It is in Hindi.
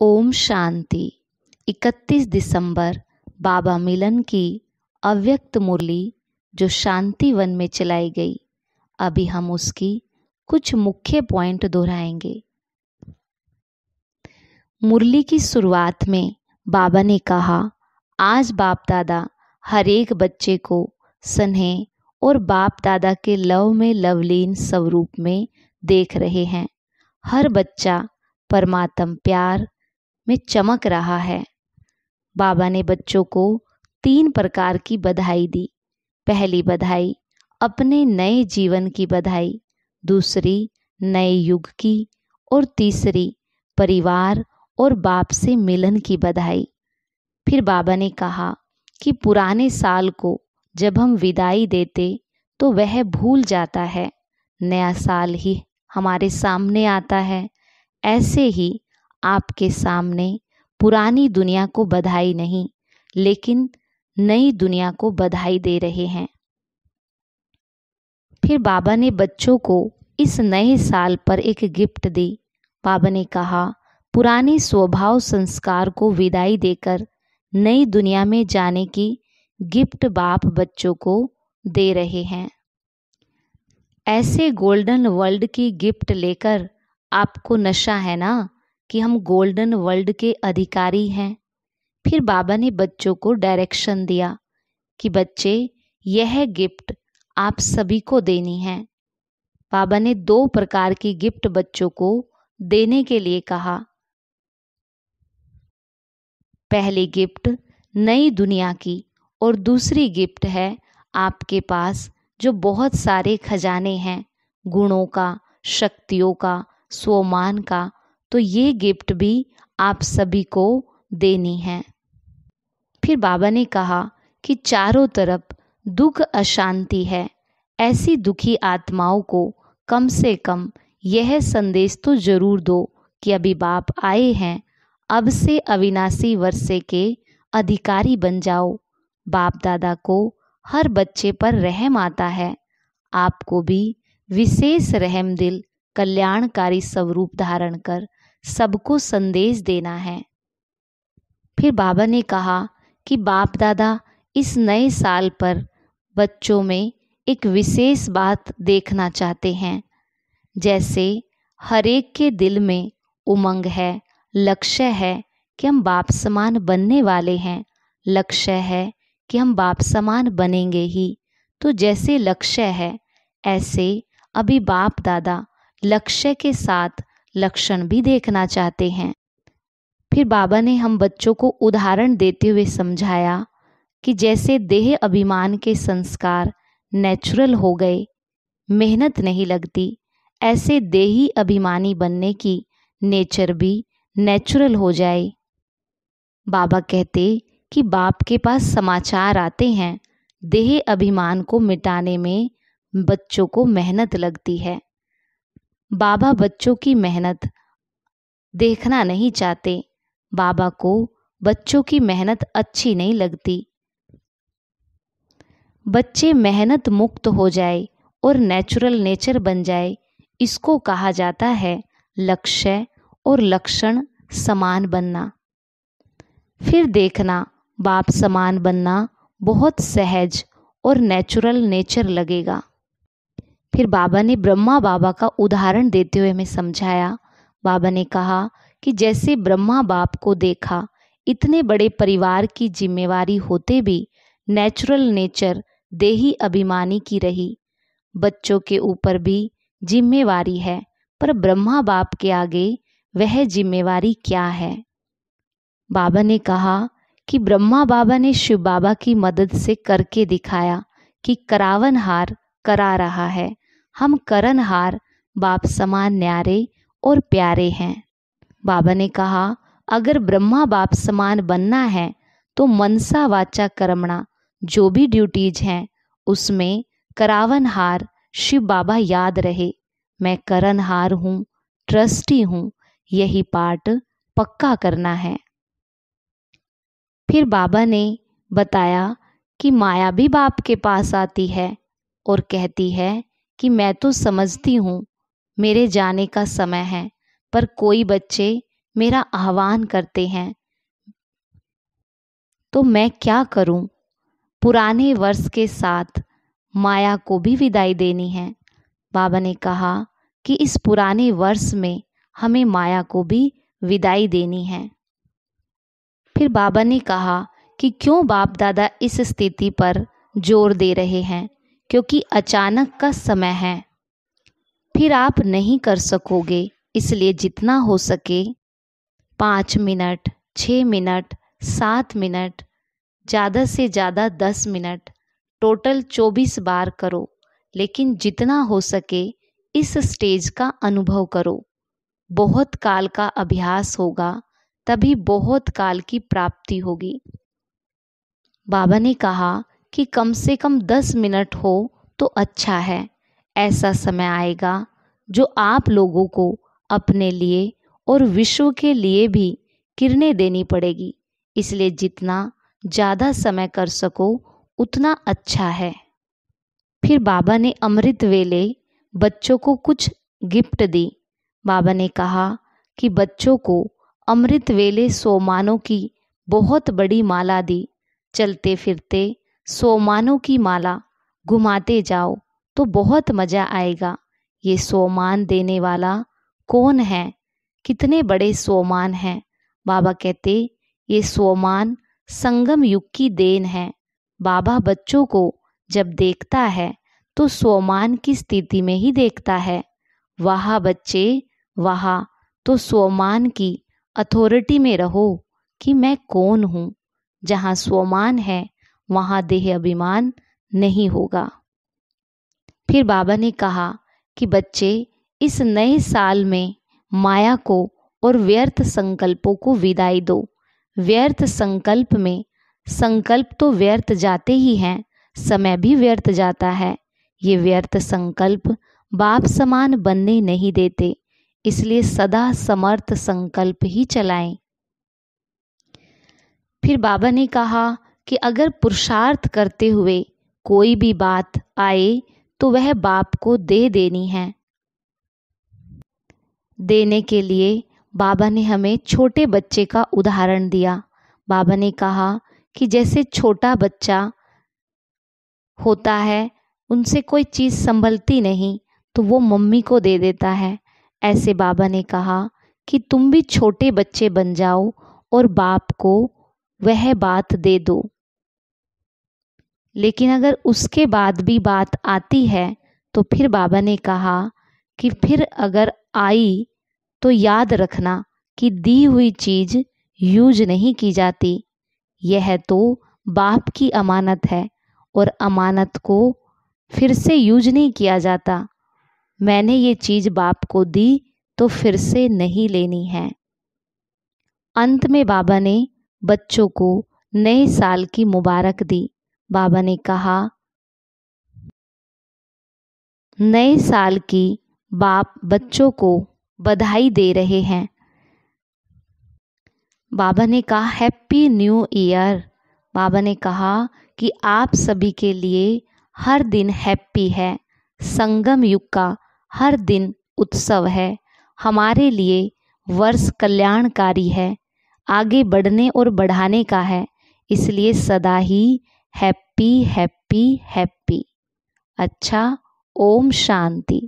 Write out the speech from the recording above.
ओम शांति 31 दिसंबर बाबा मिलन की अव्यक्त मुरली जो शांति वन में चलाई गई अभी हम उसकी कुछ मुख्य पॉइंट दोहराएंगे मुरली की शुरुआत में बाबा ने कहा आज बाप दादा हरेक बच्चे को स्नेह और बाप दादा के लव में लवलीन स्वरूप में देख रहे हैं हर बच्चा परमात्म प्यार में चमक रहा है बाबा ने बच्चों को तीन प्रकार की बधाई दी पहली बधाई अपने नए जीवन की बधाई दूसरी नए युग की और तीसरी परिवार और बाप से मिलन की बधाई फिर बाबा ने कहा कि पुराने साल को जब हम विदाई देते तो वह भूल जाता है नया साल ही हमारे सामने आता है ऐसे ही आपके सामने पुरानी दुनिया को बधाई नहीं लेकिन नई दुनिया को बधाई दे रहे हैं फिर बाबा ने बच्चों को इस नए साल पर एक गिफ्ट दी बाबा ने कहा पुराने स्वभाव संस्कार को विदाई देकर नई दुनिया में जाने की गिफ्ट बाप बच्चों को दे रहे हैं ऐसे गोल्डन वर्ल्ड की गिफ्ट लेकर आपको नशा है ना कि हम गोल्डन वर्ल्ड के अधिकारी हैं फिर बाबा ने बच्चों को डायरेक्शन दिया कि बच्चे यह गिफ्ट आप सभी को देनी है बाबा ने दो प्रकार की गिफ्ट बच्चों को देने के लिए कहा पहली गिफ्ट नई दुनिया की और दूसरी गिफ्ट है आपके पास जो बहुत सारे खजाने हैं गुणों का शक्तियों का स्वमान का तो ये गिफ्ट भी आप सभी को देनी है फिर बाबा ने कहा कि चारों तरफ दुख अशांति है ऐसी दुखी आत्माओं को कम से कम यह संदेश तो जरूर दो कि अभी बाप आए हैं अब से अविनाशी वर्षे के अधिकारी बन जाओ बाप दादा को हर बच्चे पर रहम आता है आपको भी विशेष रहम दिल कल्याणकारी स्वरूप धारण कर सबको संदेश देना है फिर बाबा ने कहा कि बाप दादा इस नए साल पर बच्चों में एक विशेष बात देखना चाहते हैं जैसे हरेक के दिल में उमंग है लक्ष्य है कि हम बाप समान बनने वाले हैं लक्ष्य है कि हम बाप समान बनेंगे ही तो जैसे लक्ष्य है ऐसे अभी बाप दादा लक्ष्य के साथ लक्षण भी देखना चाहते हैं फिर बाबा ने हम बच्चों को उदाहरण देते हुए समझाया कि जैसे देह अभिमान के संस्कार नेचुरल हो गए मेहनत नहीं लगती ऐसे देही अभिमानी बनने की नेचर भी नेचुरल हो जाए बाबा कहते कि बाप के पास समाचार आते हैं देह अभिमान को मिटाने में बच्चों को मेहनत लगती है बाबा बच्चों की मेहनत देखना नहीं चाहते बाबा को बच्चों की मेहनत अच्छी नहीं लगती बच्चे मेहनत मुक्त हो जाए और नेचुरल नेचर बन जाए इसको कहा जाता है लक्ष्य और लक्षण समान बनना फिर देखना बाप समान बनना बहुत सहज और नेचुरल नेचर लगेगा फिर बाबा ने ब्रह्मा बाबा का उदाहरण देते हुए हमें समझाया बाबा ने कहा कि जैसे ब्रह्मा बाप को देखा इतने बड़े परिवार की जिम्मेवारी होते भी नेचुरल नेचर देही अभिमानी की रही बच्चों के ऊपर भी जिम्मेवारी है पर ब्रह्मा बाप के आगे वह जिम्मेवारी क्या है बाबा ने कहा कि ब्रह्मा बाबा ने शिव बाबा की मदद से करके दिखाया कि करावन हार करा रहा है हम करनहार बाप समान न्यारे और प्यारे हैं बाबा ने कहा अगर ब्रह्मा बाप समान बनना है तो मनसा वाचा कर्मणा जो भी ड्यूटीज हैं उसमें करावनहार शिव बाबा याद रहे मैं करनहार हूँ ट्रस्टी हूँ यही पाठ पक्का करना है फिर बाबा ने बताया कि माया भी बाप के पास आती है और कहती है कि मैं तो समझती हूँ मेरे जाने का समय है पर कोई बच्चे मेरा आह्वान करते हैं तो मैं क्या करूं? पुराने वर्ष के साथ माया को भी विदाई देनी है बाबा ने कहा कि इस पुराने वर्ष में हमें माया को भी विदाई देनी है फिर बाबा ने कहा कि क्यों बाप दादा इस स्थिति पर जोर दे रहे हैं क्योंकि अचानक का समय है फिर आप नहीं कर सकोगे इसलिए जितना हो सके पाँच मिनट छः मिनट सात मिनट ज़्यादा से ज़्यादा दस मिनट टोटल चौबीस बार करो लेकिन जितना हो सके इस स्टेज का अनुभव करो बहुत काल का अभ्यास होगा तभी बहुत काल की प्राप्ति होगी बाबा ने कहा कि कम से कम दस मिनट हो तो अच्छा है ऐसा समय आएगा जो आप लोगों को अपने लिए और विश्व के लिए भी किरणें देनी पड़ेगी इसलिए जितना ज़्यादा समय कर सको उतना अच्छा है फिर बाबा ने अमृत वेले बच्चों को कुछ गिफ्ट दी बाबा ने कहा कि बच्चों को अमृत वेले सोमानों की बहुत बड़ी माला दी चलते फिरते सोमानों की माला घुमाते जाओ तो बहुत मज़ा आएगा ये सोमान देने वाला कौन है कितने बड़े सोमान हैं बाबा कहते ये सोमान संगम युग की देन है बाबा बच्चों को जब देखता है तो सोमान की स्थिति में ही देखता है वाह बच्चे वाह तो सोमान की अथॉरिटी में रहो कि मैं कौन हूँ जहाँ सोमान है वहां देह अभिमान नहीं होगा फिर बाबा ने कहा कि बच्चे इस नए साल में माया को और व्यर्थ संकल्पों को विदाई दो व्यर्थ संकल्प में संकल्प तो व्यर्थ जाते ही हैं समय भी व्यर्थ जाता है ये व्यर्थ संकल्प बाप समान बनने नहीं देते इसलिए सदा समर्थ संकल्प ही चलाएं फिर बाबा ने कहा कि अगर पुरुषार्थ करते हुए कोई भी बात आए तो वह बाप को दे देनी है देने के लिए बाबा ने हमें छोटे बच्चे का उदाहरण दिया बाबा ने कहा कि जैसे छोटा बच्चा होता है उनसे कोई चीज़ संभलती नहीं तो वो मम्मी को दे देता है ऐसे बाबा ने कहा कि तुम भी छोटे बच्चे बन जाओ और बाप को वह बात दे दो लेकिन अगर उसके बाद भी बात आती है तो फिर बाबा ने कहा कि फिर अगर आई तो याद रखना कि दी हुई चीज़ यूज नहीं की जाती यह तो बाप की अमानत है और अमानत को फिर से यूज नहीं किया जाता मैंने ये चीज़ बाप को दी तो फिर से नहीं लेनी है अंत में बाबा ने बच्चों को नए साल की मुबारक दी बाबा ने कहा नए साल की बाप बच्चों को बधाई दे रहे हैं बाबा ने कहा हैप्पी न्यू ईयर बाबा ने कहा कि आप सभी के लिए हर दिन हैप्पी है संगम युग का हर दिन उत्सव है हमारे लिए वर्ष कल्याणकारी है आगे बढ़ने और बढ़ाने का है इसलिए सदा ही हैप्पी हैप्पी हैप्पी हैप्पी अच्छा ओम शांति